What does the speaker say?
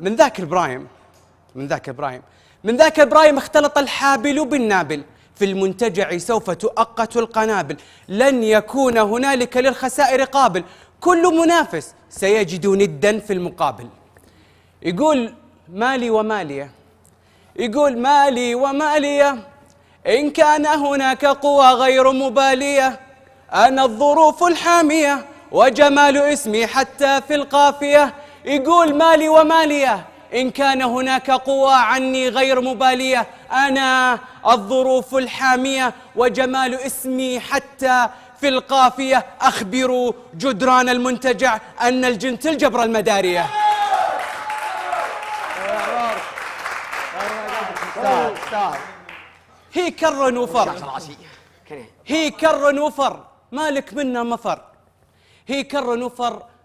من ذاك إبراهيم من ذاك إبراهيم من ذاك إبراهيم اختلط الحابل بالنابل في المنتجع سوف تؤقت القنابل لن يكون هنالك للخسائر قابل كل منافس سيجد ندا في المقابل يقول مالي ومالية يقول مالي ومالية إن كان هناك قوى غير مبالية أنا الظروف الحامية وجمال اسمي حتى في القافية يقول مالي وماليه إن كان هناك قوى عني غير مبالية أنا الظروف الحامية وجمال اسمي حتى في القافية أخبروا جدران المنتجع أن الجنت الجبر المدارية هي كر وفر هي كر وفر مالك منا مفر هي كر وفر